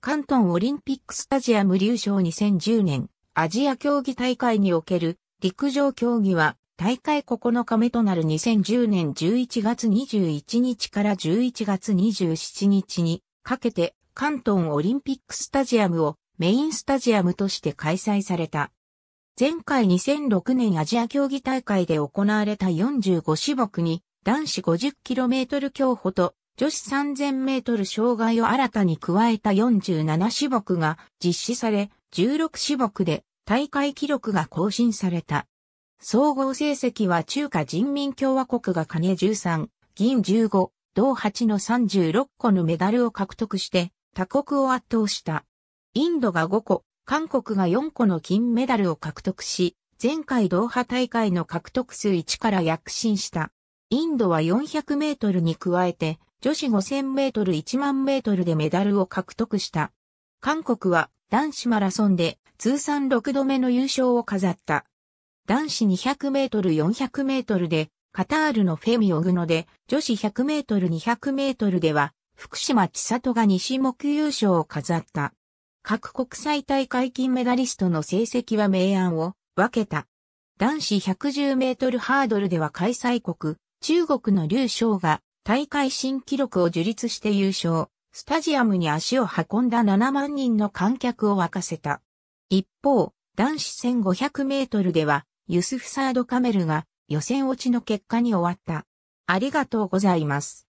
関東オリンピックスタジアム流暢2010年アジア競技大会における陸上競技は大会9日目となる2010年11月21日から11月27日にかけて関東オリンピックスタジアムをメインスタジアムとして開催された。前回2006年アジア競技大会で行われた45種目に男子 50km 競歩と女子3000メートル障害を新たに加えた47種目が実施され、16種目で大会記録が更新された。総合成績は中華人民共和国が金13、銀15、銅8の36個のメダルを獲得して他国を圧倒した。インドが5個、韓国が4個の金メダルを獲得し、前回ドーハ大会の獲得数1から躍進した。インドは400メートルに加えて、女子5000メートル1万メートルでメダルを獲得した。韓国は男子マラソンで通算6度目の優勝を飾った。男子200メートル400メートルでカタールのフェミオグノで女子100メートル200メートルでは福島千里が西目優勝を飾った。各国際大会金メダリストの成績は明暗を分けた。男子110メートルハードルでは開催国、中国の劉翔が大会新記録を樹立して優勝、スタジアムに足を運んだ7万人の観客を沸かせた。一方、男子1500メートルでは、ユスフサードカメルが予選落ちの結果に終わった。ありがとうございます。